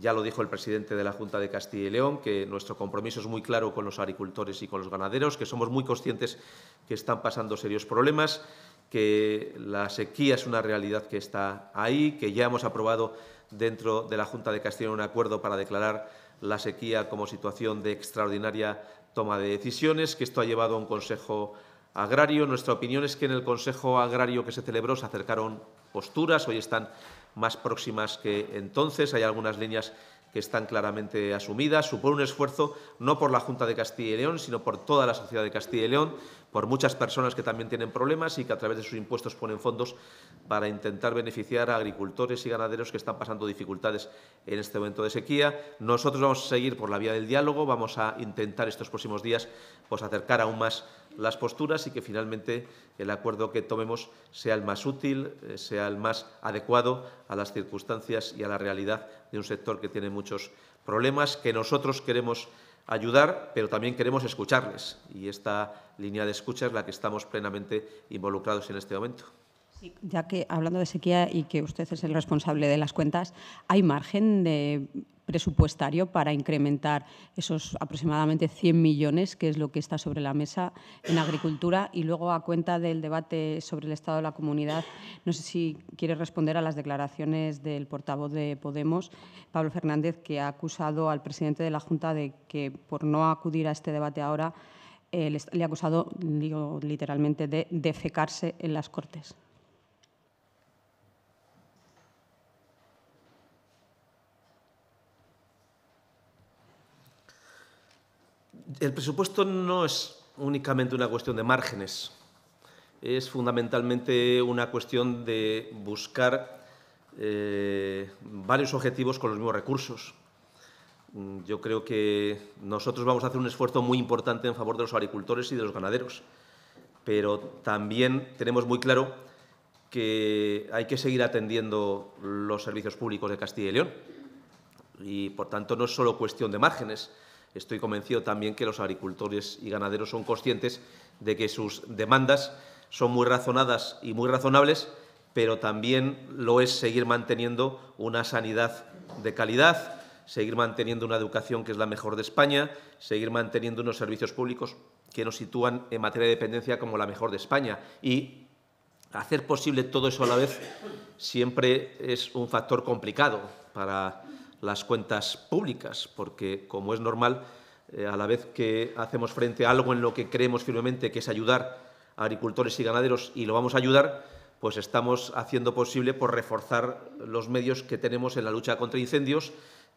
ya lo dijo el presidente de la Junta de Castilla y León, que nuestro compromiso es muy claro con los agricultores y con los ganaderos, que somos muy conscientes que están pasando serios problemas, que la sequía es una realidad que está ahí, que ya hemos aprobado dentro de la Junta de Castilla un acuerdo para declarar la sequía como situación de extraordinaria toma de decisiones, que esto ha llevado a un Consejo Agrario. Nuestra opinión es que en el Consejo Agrario que se celebró se acercaron posturas, hoy están más próximas que entonces. Hay algunas líneas que están claramente asumidas. Supone un esfuerzo no por la Junta de Castilla y León, sino por toda la sociedad de Castilla y León, por muchas personas que también tienen problemas y que a través de sus impuestos ponen fondos para intentar beneficiar a agricultores y ganaderos que están pasando dificultades en este momento de sequía. Nosotros vamos a seguir por la vía del diálogo, vamos a intentar estos próximos días pues, acercar aún más las posturas y que finalmente el acuerdo que tomemos sea el más útil, eh, sea el más adecuado a las circunstancias y a la realidad de un sector que tiene muchos problemas, que nosotros queremos ayudar, pero también queremos escucharles. Y esta línea de escucha es la que estamos plenamente involucrados en este momento. ya que hablando de sequía y que usted es el responsable de las cuentas, ¿hay margen de presupuestario para incrementar esos aproximadamente 100 millones, que es lo que está sobre la mesa en agricultura. Y luego, a cuenta del debate sobre el estado de la comunidad, no sé si quiere responder a las declaraciones del portavoz de Podemos, Pablo Fernández, que ha acusado al presidente de la Junta de que, por no acudir a este debate ahora, eh, le ha acusado, literalmente, de defecarse en las Cortes. el presupuesto no es únicamente una cuestión de márgenes, es fundamentalmente una cuestión de buscar eh, varios objetivos con los mismos recursos. Mm, yo creo que nosotros vamos a hacer un esfuerzo muy importante en favor de los agricultores y de los ganaderos, pero también tenemos muy claro que hay que seguir atendiendo los servicios públicos de Castilla y León. Y, por tanto, no es solo cuestión de márgenes, estoy convencido también que los agricultores y ganaderos son conscientes de que sus demandas son muy razonadas y muy razonables, pero también lo es seguir manteniendo una sanidad de calidad, seguir manteniendo una educación que es la mejor de España, seguir manteniendo unos servicios públicos que nos sitúan en materia de dependencia como la mejor de España. Y hacer posible todo eso a la vez siempre es un factor complicado para las cuentas públicas, porque, como es normal, eh, a la vez que hacemos frente a algo en lo que creemos firmemente que es ayudar a agricultores y ganaderos y lo vamos a ayudar, pues estamos haciendo posible por reforzar los medios que tenemos en la lucha contra incendios,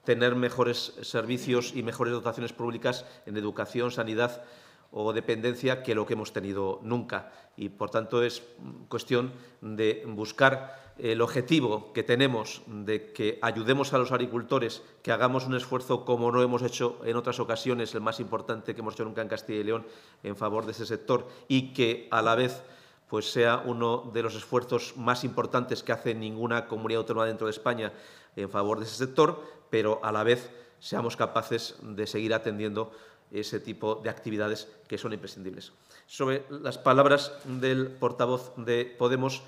tener mejores servicios y mejores dotaciones públicas en educación, sanidad o dependencia que lo que hemos tenido nunca. Y, por tanto, es cuestión de buscar el objetivo que tenemos de que ayudemos a los agricultores, que hagamos un esfuerzo como no hemos hecho en otras ocasiones, el más importante que hemos hecho nunca en Castilla y León, en favor de ese sector y que a la vez pues sea uno de los esfuerzos más importantes que hace ninguna comunidad autónoma dentro de España en favor de ese sector, pero a la vez seamos capaces de seguir atendiendo ese tipo de actividades que son imprescindibles. Sobre las palabras del portavoz de Podemos,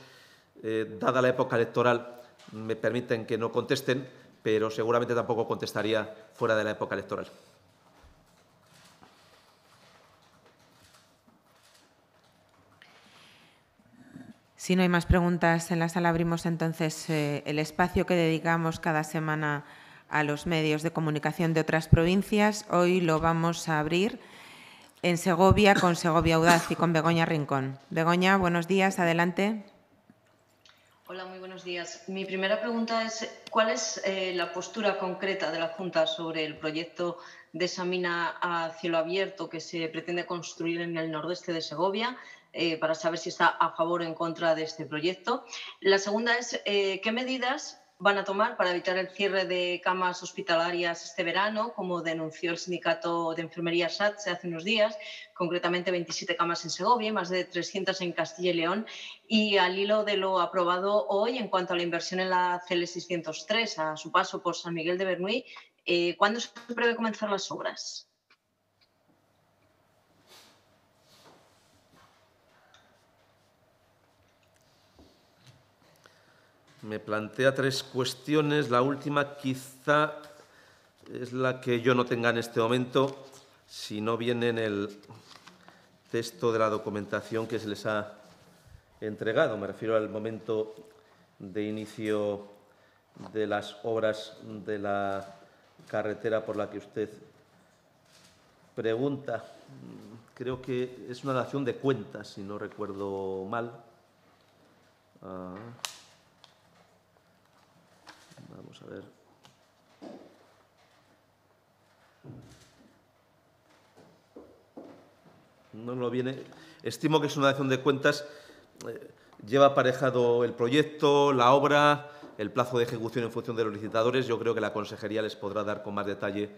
eh, dada la época electoral, me permiten que no contesten, pero seguramente tampoco contestaría fuera de la época electoral. Si no hay más preguntas en la sala, abrimos entonces eh, el espacio que dedicamos cada semana a los medios de comunicación de otras provincias. Hoy lo vamos a abrir en Segovia con Segovia Audaz y con Begoña Rincón. Begoña, buenos días, adelante. Hola, muy buenos días. Mi primera pregunta es, ¿cuál es eh, la postura concreta de la Junta sobre el proyecto de esa mina a cielo abierto que se pretende construir en el nordeste de Segovia? Eh, para saber si está a favor o en contra de este proyecto. La segunda es, eh, ¿qué medidas van a tomar para evitar el cierre de camas hospitalarias este verano, como denunció el sindicato de enfermería SATS hace unos días, concretamente 27 camas en Segovia, más de 300 en Castilla y León. Y al hilo de lo aprobado hoy en cuanto a la inversión en la CL603, a su paso por San Miguel de Bernuy, eh, ¿cuándo se prevé comenzar las obras? me plantea tres cuestiones. La última quizá es la que yo no tenga en este momento, si no viene en el texto de la documentación que se les ha entregado. Me refiero al momento de inicio de las obras de la carretera por la que usted pregunta. Creo que es una nación de cuentas, si no recuerdo mal. Ah. Vamos a ver. No lo viene. Estimo que es una acción de cuentas. Eh, lleva aparejado el proyecto, la obra, el plazo de ejecución en función de los licitadores. Yo creo que la consejería les podrá dar con más detalle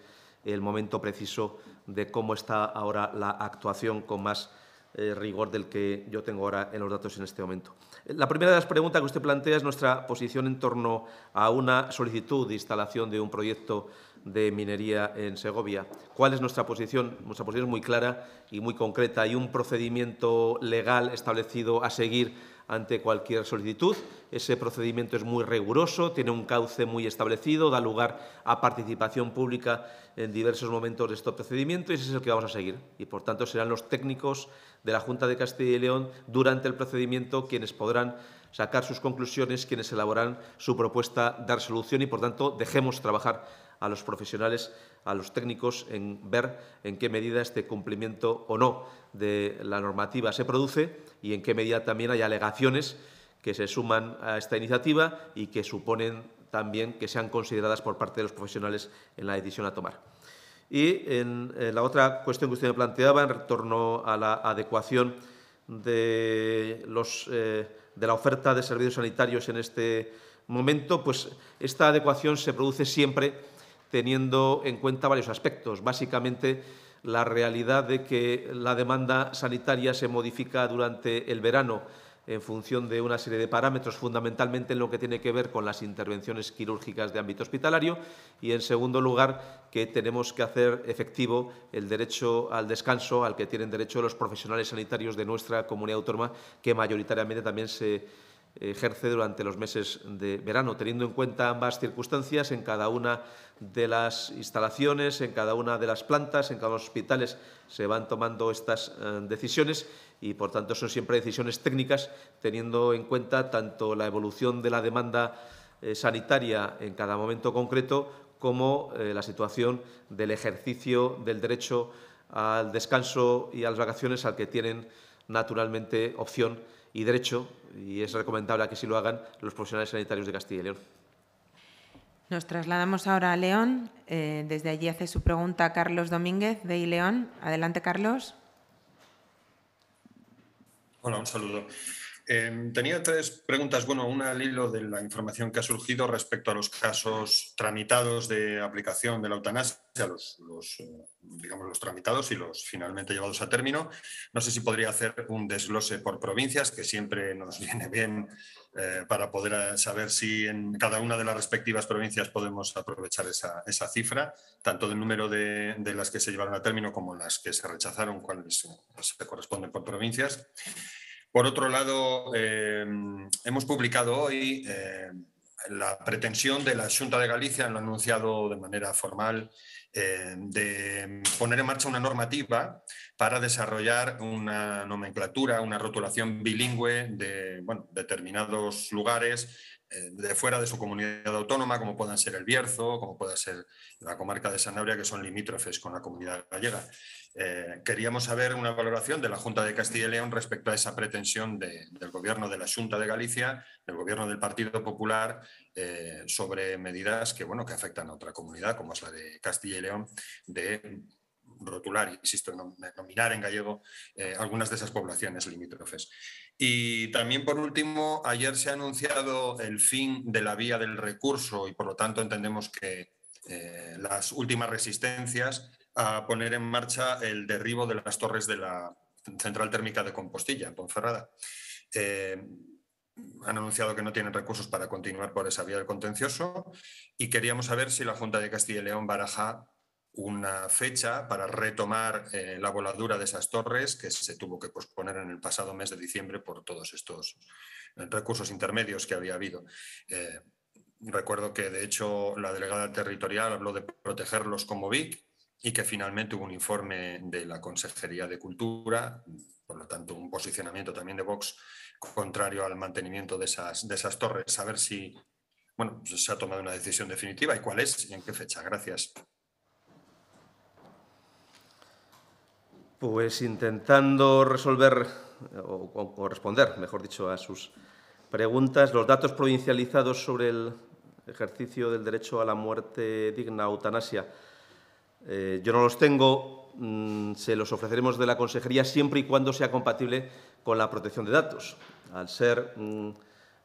el momento preciso de cómo está ahora la actuación con más el eh, rigor del que yo tengo ahora en los datos en este momento. Eh, la primera de las preguntas que usted plantea es nuestra posición en torno a una solicitud de instalación de un proyecto de minería en Segovia. ¿Cuál es nuestra posición? Nuestra posición es muy clara y muy concreta. Hay un procedimiento legal establecido a seguir ante cualquier solicitud. Ese procedimiento es muy riguroso, tiene un cauce muy establecido, da lugar a participación pública en diversos momentos de este procedimiento y ese es el que vamos a seguir. Y, por tanto, serán los técnicos de la Junta de Castilla y León durante el procedimiento quienes podrán sacar sus conclusiones, quienes elaborarán su propuesta, de solución y, por tanto, dejemos trabajar a los profesionales, a los técnicos, en ver en qué medida este cumplimiento o no de la normativa se produce y en qué medida también hay alegaciones que se suman a esta iniciativa y que suponen también que sean consideradas por parte de los profesionales en la decisión a tomar. Y en, la otra cuestión que usted me planteaba, en retorno a la adecuación de, los, eh, de la oferta de servicios sanitarios en este momento, pues esta adecuación se produce siempre teniendo en cuenta varios aspectos. Básicamente, la realidad de que la demanda sanitaria se modifica durante el verano en función de una serie de parámetros, fundamentalmente en lo que tiene que ver con las intervenciones quirúrgicas de ámbito hospitalario y, en segundo lugar, que tenemos que hacer efectivo el derecho al descanso al que tienen derecho los profesionales sanitarios de nuestra comunidad autónoma, que mayoritariamente también se ejerce durante los meses de verano, teniendo en cuenta ambas circunstancias en cada una de las instalaciones, en cada una de las plantas, en cada uno de los hospitales se van tomando estas eh, decisiones y, por tanto, son siempre decisiones técnicas, teniendo en cuenta tanto la evolución de la demanda eh, sanitaria en cada momento concreto como eh, la situación del ejercicio del derecho al descanso y a las vacaciones al que tienen naturalmente opción y derecho, y es recomendable que sí lo hagan los profesionales sanitarios de Castilla y León. Nos trasladamos ahora a León. Eh, desde allí hace su pregunta Carlos Domínguez de I León. Adelante, Carlos. Hola, un saludo. Em, tenía tres preguntas, bueno, una al hilo de la información que ha surgido respecto a los casos tramitados de aplicación de la eutanasia, los, eh, digamos, los tramitados y los finalmente llevados a término. No sé si podría hacer un desglose por provincias, que siempre nos viene bien eh, para poder eh, saber si en cada una de las respectivas provincias podemos aprovechar esa, cifra, tanto del número de, las que se llevaron a término como las que se rechazaron, cuáles se corresponden por provincias. Por otro lado, eh, hemos publicado hoy eh, la pretensión de la Junta de Galicia, lo anunciado de manera formal, eh, de poner en marcha una normativa para desarrollar una nomenclatura, una rotulación bilingüe de determinados lugares de fuera de su comunidad autónoma, como puedan ser el Bierzo, como pueda ser la comarca de Sanabria, que son limítrofes con la comunidad gallega. Eh, queríamos saber una valoración de la Junta de Castilla y León respecto a esa pretensión del Gobierno de la Junta de Galicia, del Gobierno del Partido Popular, eh, sobre medidas que, bueno, que afectan a otra comunidad, como es la de Castilla y León, de rotular, insisto, nominar en gallego eh, algunas de esas poblaciones limítrofes. Y también, por último, ayer se ha anunciado el fin de la vía del recurso y, por lo tanto, entendemos que las últimas resistencias a poner en marcha el derribo de las torres de la central térmica de Compostilla, en Ponferrada. Eh, han anunciado que no tienen recursos para continuar por esa vía del contencioso y queríamos saber si la Junta de Castilla y León baraja una fecha para retomar eh, la voladura de esas torres que se tuvo que posponer en el pasado mes de diciembre por todos estos eh, recursos intermedios que había habido. recuerdo que, de hecho, la delegada territorial habló de protegerlos como VIC y que finalmente hubo un informe de la Consejería de Cultura, por lo tanto un posicionamiento también de Vox contrario al mantenimiento de esas, torres. A ver si bueno, pues se ha tomado una decisión definitiva y cuál es y en qué fecha. Gracias. Pues intentando resolver o, o responder, mejor dicho, a sus preguntas, los datos provincializados sobre el ejercicio del derecho a la muerte digna, eutanasia, eh, yo no los tengo, mm, se los ofreceremos de la consejería siempre y cuando sea compatible con la protección de datos. Al ser mm,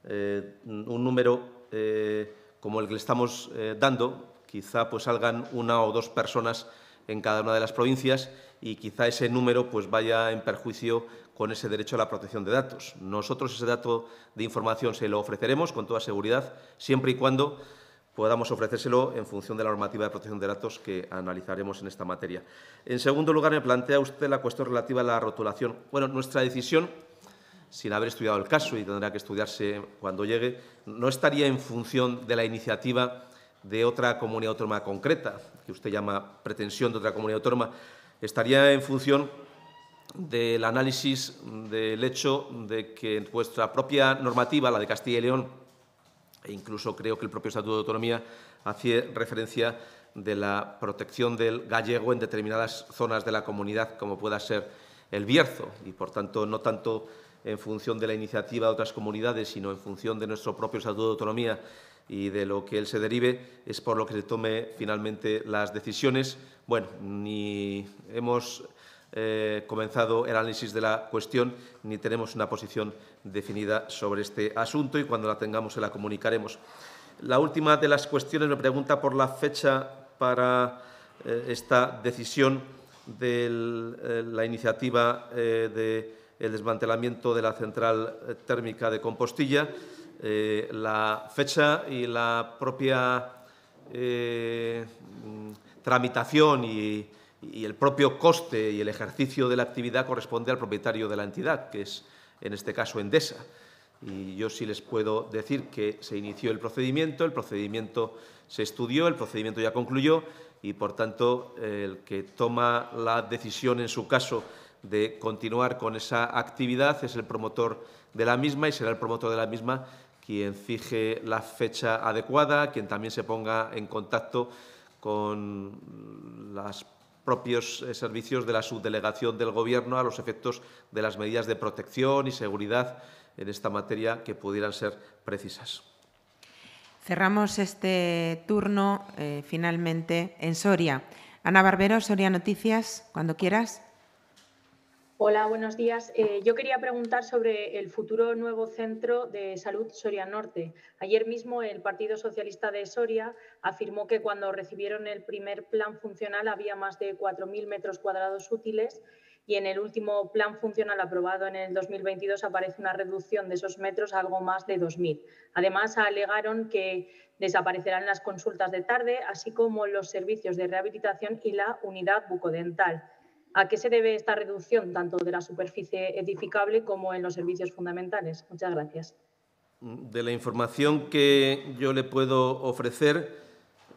eh, un número eh, como el que le estamos dando, quizá pues salgan una o dos personas en cada una de las provincias y quizá ese número pues vaya en perjuicio con ese derecho a la protección de datos. Nosotros ese dato de información se lo ofreceremos con toda seguridad, siempre y cuando podamos ofrecérselo en función de la normativa de protección de datos que analizaremos en esta materia. En segundo lugar, me plantea usted la cuestión relativa a la rotulación. Bueno, nuestra decisión, sin haber estudiado el caso y tendrá que estudiarse cuando llegue, no estaría en función de la iniciativa de otra comunidad autónoma concreta, que usted llama pretensión de otra comunidad autónoma, estaría en función del análisis del hecho de que vuestra propia normativa, la de Castilla y León, e incluso creo que el propio Estatuto de Autonomía hace referencia de la protección del gallego en determinadas zonas de la comunidad, como pueda ser el Bierzo, y por tanto no tanto en función de la iniciativa de otras comunidades, sino en función de nuestro propio Estatuto de Autonomía y de lo que él se derive, es por lo que se tome finalmente las decisiones. Bueno, ni hemos eh, comenzado el análisis de la cuestión ni tenemos una posición definida sobre este asunto y cuando la tengamos se la comunicaremos. La última de las cuestiones me pregunta por la fecha para eh, esta decisión de eh, la iniciativa del desmantelamiento de la central térmica de Compostilla. la fecha y la propia tramitación y y el propio coste y el ejercicio de la actividad corresponde al propietario de la entidad, que es en este caso Endesa. Y yo sí les puedo decir que se inició el procedimiento, el procedimiento se estudió, el procedimiento ya concluyó y, por tanto, el que toma la decisión en su caso de continuar con esa actividad es el promotor de la misma y será el promotor de la misma quien fije la fecha adecuada, quien también se ponga en contacto con las propios eh, servicios de la subdelegación del Gobierno a los efectos de las medidas de protección y seguridad en esta materia que pudieran ser precisas. Cerramos este turno eh, finalmente en Soria. Ana Barbero, Soria Noticias, cuando quieras. Hola, buenos días. Eh, yo quería preguntar sobre el futuro nuevo centro de salud Soria Norte. Ayer mismo el Partido Socialista de Soria afirmó que cuando recibieron el primer plan funcional había más de 4.000 metros cuadrados útiles y en el último plan funcional aprobado en el 2022 aparece una reducción de esos metros a algo más de 2.000. Además, alegaron que desaparecerán las consultas de tarde, así como los servicios de rehabilitación y la unidad bucodental. ¿A qué se debe esta reducción tanto de la superficie edificable como en los servicios fundamentales? Muchas gracias. De la información que yo le puedo ofrecer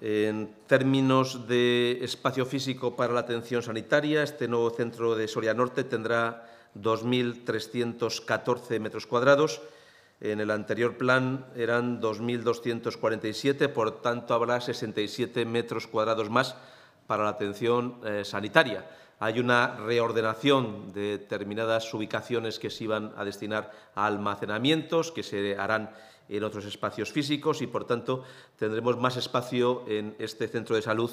en términos de espacio físico para la atención sanitaria, este nuevo centro de Soria Norte tendrá 2.314 metros cuadrados. En el anterior plan eran 2.247, por tanto habrá 67 metros cuadrados más para la atención eh, sanitaria hay una reordenación de determinadas ubicaciones que se iban a destinar a almacenamientos, que se harán en otros espacios físicos y, por tanto, tendremos más espacio en este centro de salud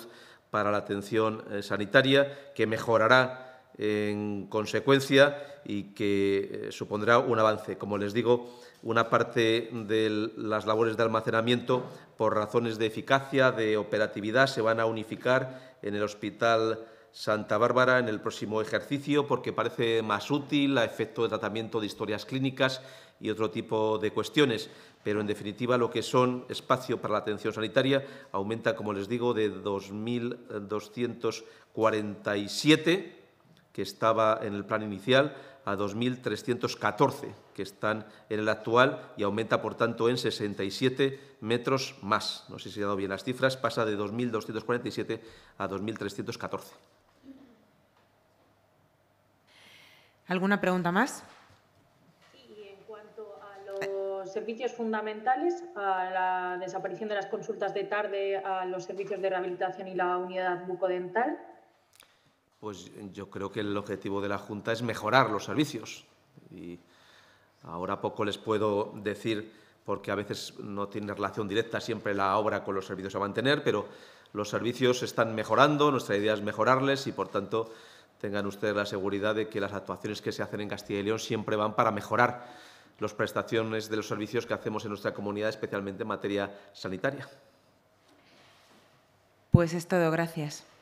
para la atención eh, sanitaria, que mejorará en consecuencia y que eh, supondrá un avance. Como les digo, una parte de las labores de almacenamiento, por razones de eficacia, de operatividad, se van a unificar en el hospital Santa Bárbara en el próximo ejercicio porque parece más útil a efecto de tratamiento de historias clínicas y otro tipo de cuestiones. Pero, en definitiva, lo que son espacio para la atención sanitaria aumenta, como les digo, de 2.247, que estaba en el plan inicial, a 2.314, que están en el actual, y aumenta, por tanto, en 67 metros más. No sé si he dado bien las cifras, pasa de 2.247 a 2.314. ¿Alguna pregunta más? Y en cuanto a los servicios fundamentales, a la desaparición de las consultas de tarde, a los servicios de rehabilitación y la unidad bucodental. Pues yo creo que el objetivo de la Junta es mejorar los servicios. Y ahora poco les puedo decir, porque a veces no tiene relación directa siempre la obra con los servicios a mantener, pero los servicios están mejorando, nuestra idea es mejorarles y por tanto tengan ustedes la seguridad de que las actuaciones que se hacen en Castilla y León siempre van para mejorar las prestaciones de los servicios que hacemos en nuestra comunidad, especialmente en materia sanitaria. Pues es todo, gracias.